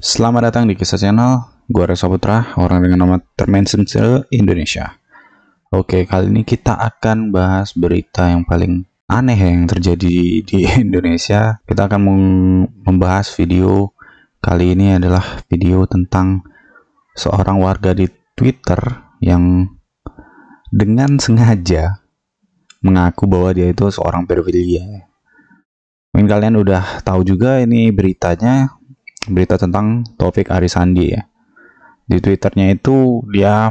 Selamat datang di Kisah Channel, gue Reza Putra, orang dengan nama termention Indonesia. Oke, kali ini kita akan bahas berita yang paling aneh ya yang terjadi di Indonesia. Kita akan membahas video kali ini adalah video tentang seorang warga di Twitter yang dengan sengaja mengaku bahwa dia itu seorang pedofilia. Mungkin kalian udah tahu juga ini beritanya berita tentang Taufik Arisandi ya. Di Twitternya itu dia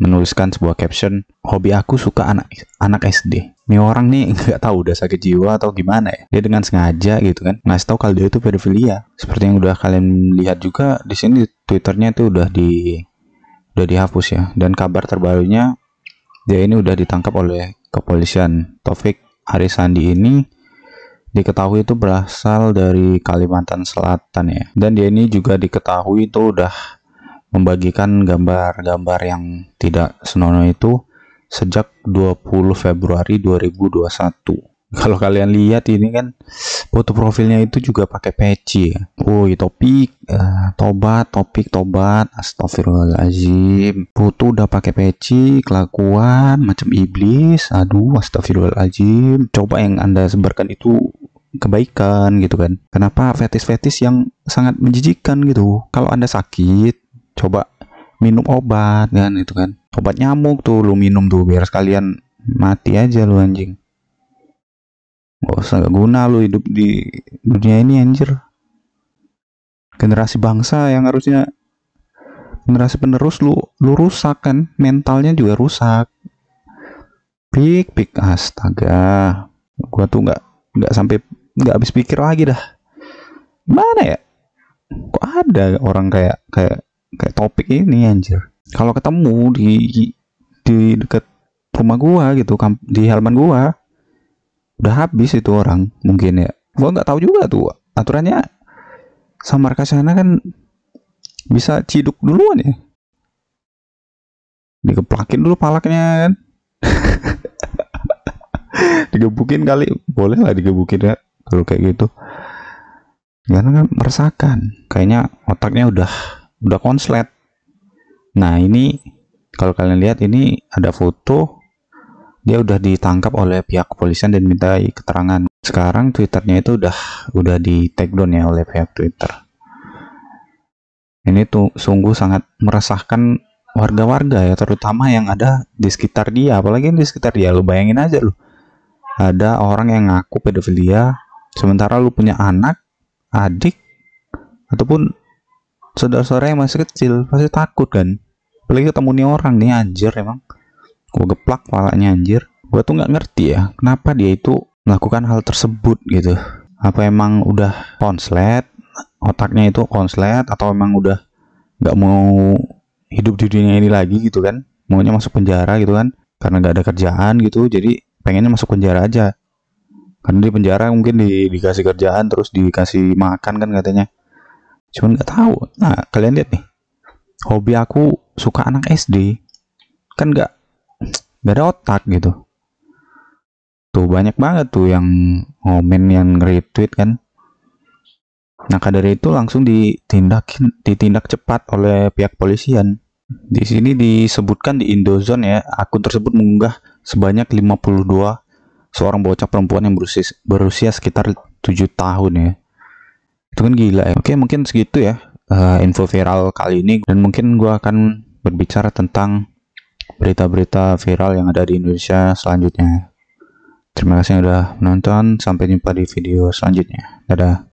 menuliskan sebuah caption, hobi aku suka anak anak SD. Ini orang nih nggak tahu udah sakit jiwa atau gimana ya. Dia dengan sengaja gitu kan ngasih tahu kalau dia itu pedofilia. Seperti yang udah kalian lihat juga di sini twitternya itu udah di udah dihapus ya. Dan kabar terbarunya dia ini udah ditangkap oleh kepolisian. Taufik Arisandi ini diketahui itu berasal dari Kalimantan Selatan ya dan dia ini juga diketahui itu udah membagikan gambar-gambar yang tidak senonoh itu sejak 20 Februari 2021 kalau kalian lihat ini kan foto profilnya itu juga pakai peci ya. Woi topik uh, tobat topik tobat astagfirullahalazim foto udah pakai peci kelakuan macam iblis aduh astagfirullahalazim coba yang anda sebarkan itu kebaikan gitu kan kenapa fetis-fetis yang sangat menjijikan gitu kalau anda sakit coba minum obat kan itu kan obat nyamuk tuh lu minum tuh biar sekalian mati aja lu anjing Gak usah gak guna lu hidup di dunia ini anjir. Generasi bangsa yang harusnya generasi penerus lu lu rusak kan, mentalnya juga rusak. Pik pik astaga. Gua tuh nggak nggak sampai nggak habis pikir lagi dah. Mana ya? Kok ada orang kayak kayak kayak topik ini anjir. Kalau ketemu di di dekat rumah gua gitu, di halaman gua, udah habis itu orang mungkin ya gua nggak tahu juga tuh aturannya samar sana kan bisa ciduk duluan ya dikeplakin dulu palaknya kan digebukin kali boleh lah digebukin ya kalau kayak gitu karena kan meresahkan kayaknya otaknya udah udah konslet nah ini kalau kalian lihat ini ada foto dia udah ditangkap oleh pihak kepolisian dan minta keterangan. Sekarang Twitternya itu udah udah di take down ya oleh pihak Twitter. Ini tuh sungguh sangat meresahkan warga-warga ya, terutama yang ada di sekitar dia, apalagi di sekitar dia. Lu bayangin aja lu. Ada orang yang ngaku pedofilia, sementara lu punya anak, adik, ataupun saudara-saudara yang masih kecil, pasti takut kan. Apalagi ketemu nih orang nih anjir emang gue geplak palanya anjir gue tuh nggak ngerti ya kenapa dia itu melakukan hal tersebut gitu apa emang udah konslet otaknya itu konslet atau emang udah nggak mau hidup di dunia ini lagi gitu kan maunya masuk penjara gitu kan karena nggak ada kerjaan gitu jadi pengennya masuk penjara aja karena di penjara mungkin di, dikasih kerjaan terus dikasih makan kan katanya cuman nggak tahu nah kalian lihat nih hobi aku suka anak SD kan nggak gak ada otak gitu tuh banyak banget tuh yang komen yang retweet kan nah dari itu langsung ditindakin ditindak cepat oleh pihak polisian di sini disebutkan di Indozone ya akun tersebut mengunggah sebanyak 52 seorang bocah perempuan yang berusia, berusia sekitar 7 tahun ya itu kan gila ya oke mungkin segitu ya uh, info viral kali ini dan mungkin gua akan berbicara tentang berita-berita viral yang ada di Indonesia selanjutnya. Terima kasih sudah menonton, sampai jumpa di video selanjutnya. Dadah.